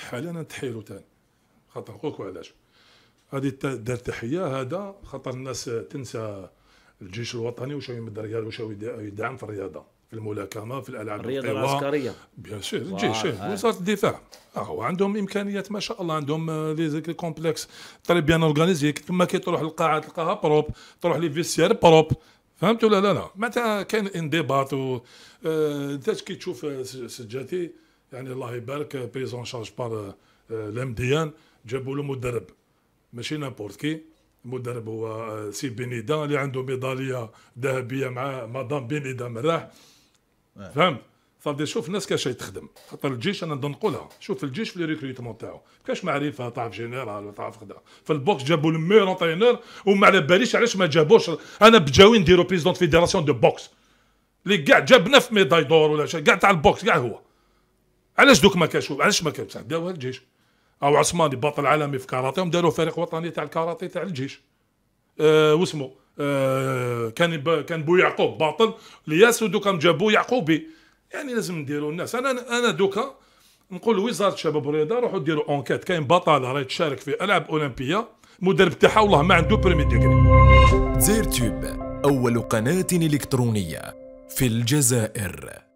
حاليا انا نتحيلو تاني خاطر حقوق علاش هذه دار تحيه هذا خاطر الناس تنسى الجيش الوطني واش يمد الرياض واش يدعم في الرياضه في الملاكمه في الالعاب الرياضه العسكريه بيان سور الجيش وزاره الدفاع اهو عندهم امكانيات ما شاء الله عندهم آه، لي كومبلكس طري بيان اورغانيزي كما كي تروح للقاعه تلقاها بروب تروح لي فيسيير بروب فهمت ولا لا لا متى كان انضباط و آه، انت كي تشوف سجاتي يعني الله يبارك بريزون شارج بار ان جابوا له مدرب ماشي نابورت كي المدرب هو euh, سي بينيدا اللي عنده ميداليه ذهبيه مع مدام بينيدا مراح فهمت صافي شوف الناس كاش تخدم خاطر الجيش انا نقولها شوف الجيش في ريكروتمون تاعو كاش معرفه تعرف جينيرال ولا تعرف خدام في البوكس جابوا المير اونترينور وما على باليش علاش ما جابوش انا بجاوي نديرو بريزيدون فيدراسيون دو بوكس اللي كاع جاب نف ميداي دور ولا كاع تاع البوكس كاع هو علاش دوك ما كاش علاش ما كاش داوها الجيش او عثماني بطل عالمي في كاراتيه داروا فريق وطني تاع الكاراتيه تاع الجيش أه واسمو أه كان ب... كان بو يعقوب باطل لياس دوكا جابو يعقوبي يعني لازم نديروا الناس انا انا دوكا نقول وزاره الشباب والرياضه روحوا ديروا اونكيت كاين بطالة راهي تشارك في العاب اولمبيه المدرب تاعها والله ما عنده بريمي ديجري زير تيوب اول قناه الكترونيه في الجزائر